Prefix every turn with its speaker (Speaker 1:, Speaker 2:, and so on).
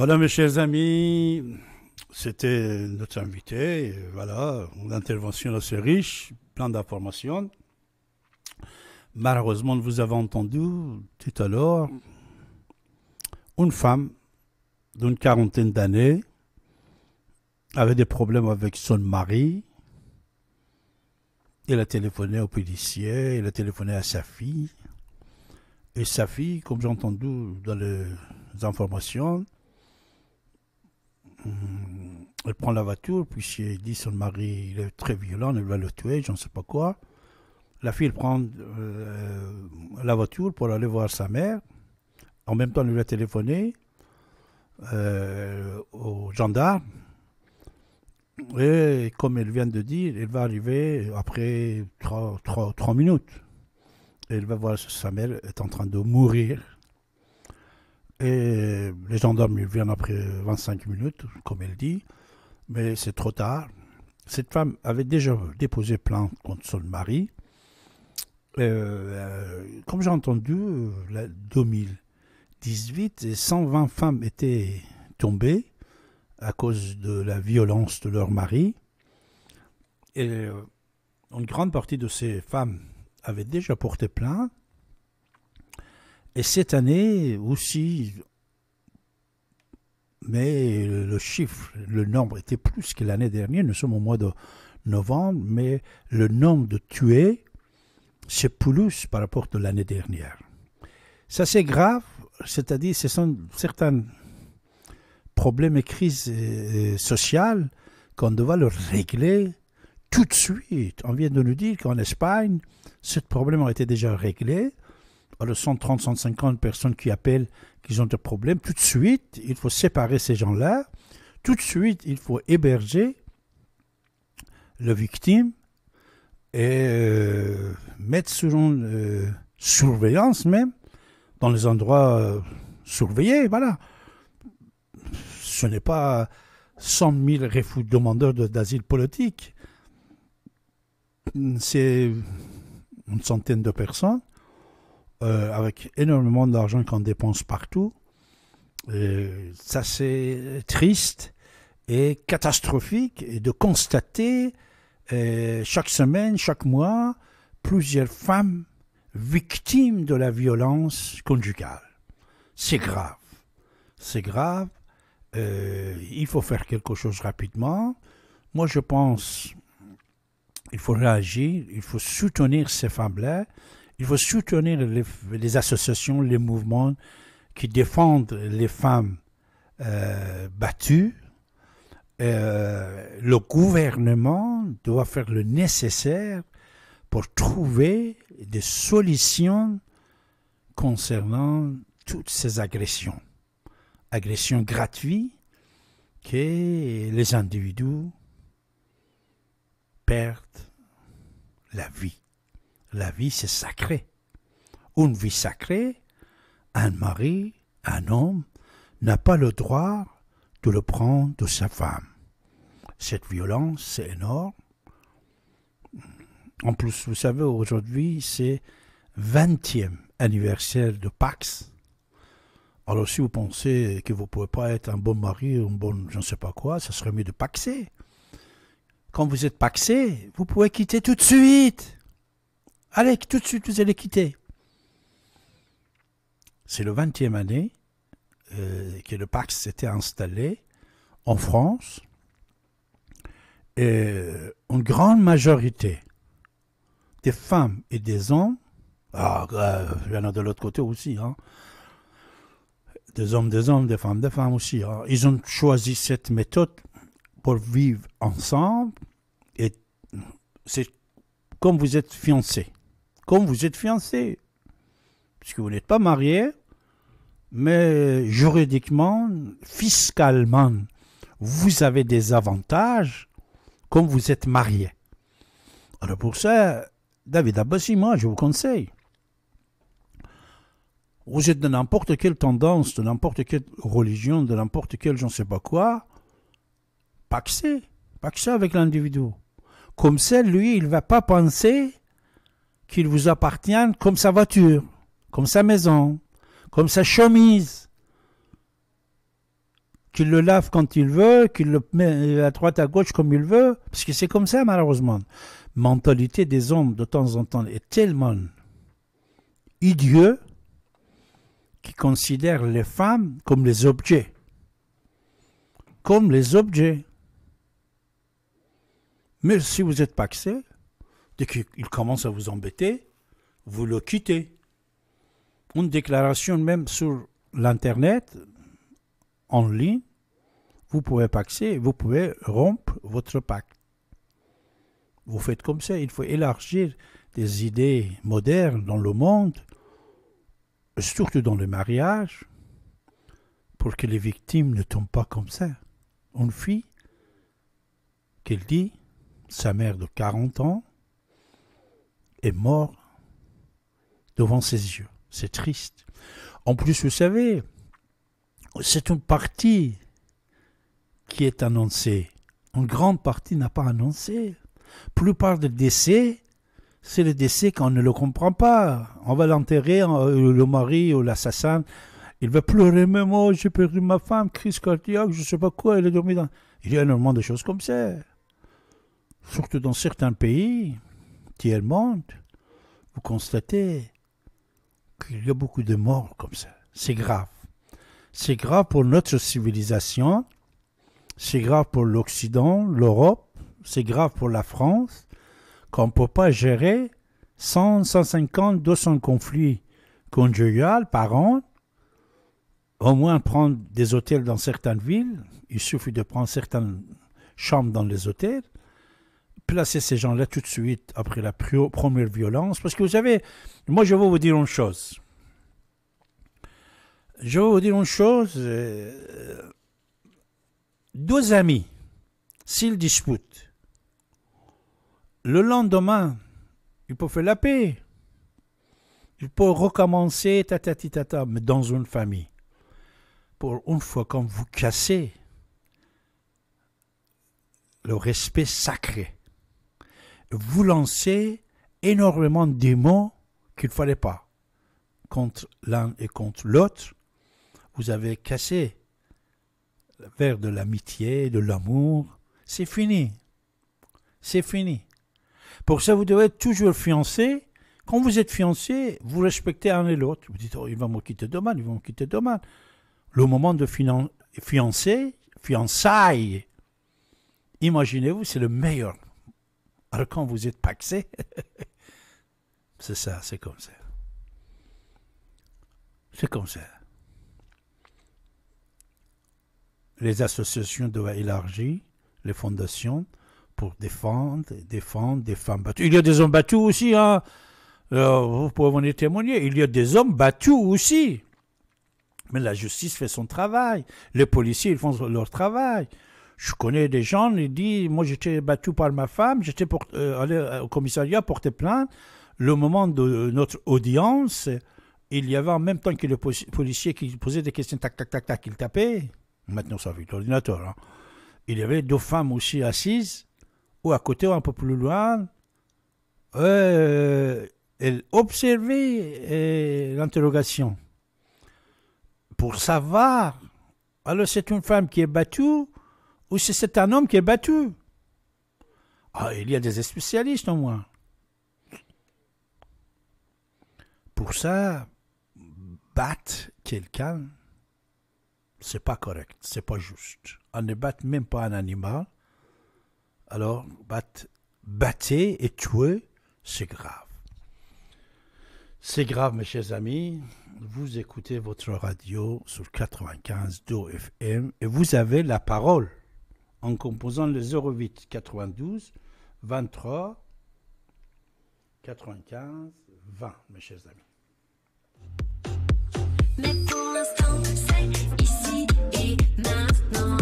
Speaker 1: Voilà, mes chers amis, c'était notre invité. voilà, une intervention assez riche, plein d'informations. Malheureusement, vous avez entendu tout à l'heure une femme d'une quarantaine d'années avait des problèmes avec son mari. Elle a téléphoné au policier, elle a téléphoné à sa fille. Et sa fille, comme j'ai entendu dans les informations, Mm. elle prend la voiture, puis elle dit son mari il est très violent, elle va le tuer, je ne sais pas quoi. La fille prend euh, la voiture pour aller voir sa mère. En même temps, elle lui a téléphoné euh, au gendarme. Et comme elle vient de dire, elle va arriver après trois minutes. Elle va voir sa mère est en train de mourir. Et les gendarmes viennent après 25 minutes, comme elle dit, mais c'est trop tard. Cette femme avait déjà déposé plainte contre son mari. Euh, euh, comme j'ai entendu, la 2018, 120 femmes étaient tombées à cause de la violence de leur mari. Et euh, une grande partie de ces femmes avaient déjà porté plainte et cette année aussi, mais le chiffre, le nombre était plus que l'année dernière. Nous sommes au mois de novembre, mais le nombre de tués, c'est plus par rapport à l'année dernière. Ça, c'est grave, c'est-à-dire ce sont certains problèmes et crises euh, euh, sociales qu'on doit le régler tout de suite. On vient de nous dire qu'en Espagne, ce problème a été déjà réglé le 130, 150 personnes qui appellent, qu'ils ont des problèmes, tout de suite, il faut séparer ces gens-là. Tout de suite, il faut héberger le victime et euh, mettre sous euh, surveillance même dans les endroits euh, surveillés. Voilà. Ce n'est pas 100 000 demandeurs d'asile politique. C'est une centaine de personnes euh, avec énormément d'argent qu'on dépense partout. ça, c'est triste et catastrophique de constater euh, chaque semaine, chaque mois, plusieurs femmes victimes de la violence conjugale. C'est grave. C'est grave. Euh, il faut faire quelque chose rapidement. Moi, je pense il faut réagir, il faut soutenir ces femmes-là, il faut soutenir les, associations, les mouvements qui défendent les femmes euh, battues. Euh, le gouvernement doit faire le nécessaire pour trouver des solutions concernant toutes ces agressions. Agressions gratuites que les individus perdent la vie la vie c'est sacré. Une vie sacrée, un mari, un homme, n'a pas le droit de le prendre de sa femme. Cette violence, c'est énorme. En plus, vous savez, aujourd'hui, c'est 20e anniversaire de Pax. Alors, si vous pensez que vous ne pouvez pas être un bon mari un bon je ne sais pas quoi, ça serait mieux de paxer. Quand vous êtes paxé, vous pouvez quitter tout de suite. Allez, tout de suite, vous allez quitter. C'est le 20e année euh, que le parc s'était installé en France. Et euh, une grande majorité des femmes et des hommes, ah, euh, il y en a de l'autre côté aussi, hein, des hommes, des hommes, des femmes, des femmes aussi. Hein. Ils ont choisi cette méthode pour vivre ensemble. Et c'est comme vous êtes fiancés comme vous êtes fiancé. Puisque vous n'êtes pas marié, mais juridiquement, fiscalement, vous avez des avantages comme vous êtes marié. Alors pour ça, David Abassi moi, je vous conseille. Vous êtes de n'importe quelle tendance, de n'importe quelle religion, de n'importe quel je ne sais pas quoi, que ça avec l'individu. Comme ça, lui, il ne va pas penser qu'il vous appartienne comme sa voiture, comme sa maison, comme sa chemise. Qu'il le lave quand il veut, qu'il le met à droite à gauche comme il veut, parce que c'est comme ça malheureusement. Mentalité des hommes de temps en temps est tellement idiot qui considère les femmes comme les objets. Comme les objets. Mais si vous êtes paxé, Dès qu'il commence à vous embêter, vous le quittez. Une déclaration même sur l'Internet, en ligne, vous pouvez paxer, vous pouvez rompre votre pacte. Vous faites comme ça, il faut élargir des idées modernes dans le monde, surtout dans le mariage, pour que les victimes ne tombent pas comme ça. Une fille, qu'elle dit, sa mère de 40 ans, est mort devant ses yeux. C'est triste. En plus, vous savez, c'est une partie qui est annoncée. Une grande partie n'a pas annoncé. Plupart des décès, c'est le décès qu'on ne le comprend pas. On va l'enterrer, euh, le mari ou l'assassin, il va pleurer, mais moi j'ai perdu ma femme, crise cardiaque, je sais pas quoi, elle est dormie dans... Il y a énormément de choses comme ça. Surtout dans certains pays, monde vous constatez qu'il y a beaucoup de morts comme ça. C'est grave. C'est grave pour notre civilisation, c'est grave pour l'Occident, l'Europe, c'est grave pour la France, qu'on ne peut pas gérer 100, 150, 200 conflits conjugaux par an, au moins prendre des hôtels dans certaines villes, il suffit de prendre certaines chambres dans les hôtels, placer ces gens-là tout de suite après la première violence, parce que vous savez, moi je vais vous dire une chose. Je vais vous dire une chose. Euh, deux amis, s'ils disputent, le lendemain, ils peuvent faire la paix. Ils peuvent recommencer, tatatitata, mais dans une famille. Pour une fois, quand vous cassez le respect sacré, vous lancez énormément de mots qu'il ne fallait pas. Contre l'un et contre l'autre, vous avez cassé vers de l'amitié, de l'amour. C'est fini. C'est fini. Pour ça, vous devez toujours fiancé. Quand vous êtes fiancé, vous respectez un et l'autre. Vous dites, oh, il va me quitter demain, il va me quitter demain. Le moment de fiancer, fiançailles, imaginez-vous, c'est le meilleur alors quand vous êtes paxé, c'est ça, c'est comme ça. C'est comme ça. Les associations doivent élargir les fondations pour défendre, défendre des femmes battues. Il y a des hommes battus aussi, hein. Alors, vous pouvez venir témoigner. Il y a des hommes battus aussi. Mais la justice fait son travail. Les policiers, ils font leur travail je connais des gens, ils disent, moi j'étais battu par ma femme, j'étais euh, allé euh, au commissariat porter plainte. Le moment de notre audience, il y avait en même temps que le policier qui posait des questions, tac, tac, tac, tac, il tapait. Maintenant, ça vu l'ordinateur. Hein. Il y avait deux femmes aussi assises, ou à côté, ou un peu plus loin. Euh, Elles observaient l'interrogation pour savoir. Alors, c'est une femme qui est battue ou si c'est un homme qui est battu. Ah, il y a des spécialistes au moins. Pour ça, battre quelqu'un, c'est pas correct, c'est pas juste. On ne bat même pas un animal. Alors, battre, et tuer, c'est grave. C'est grave, mes chers amis. Vous écoutez votre radio sur 95 Do FM et vous avez la parole en composant le 08 92 23 95 20, mes chers amis. ici et maintenant.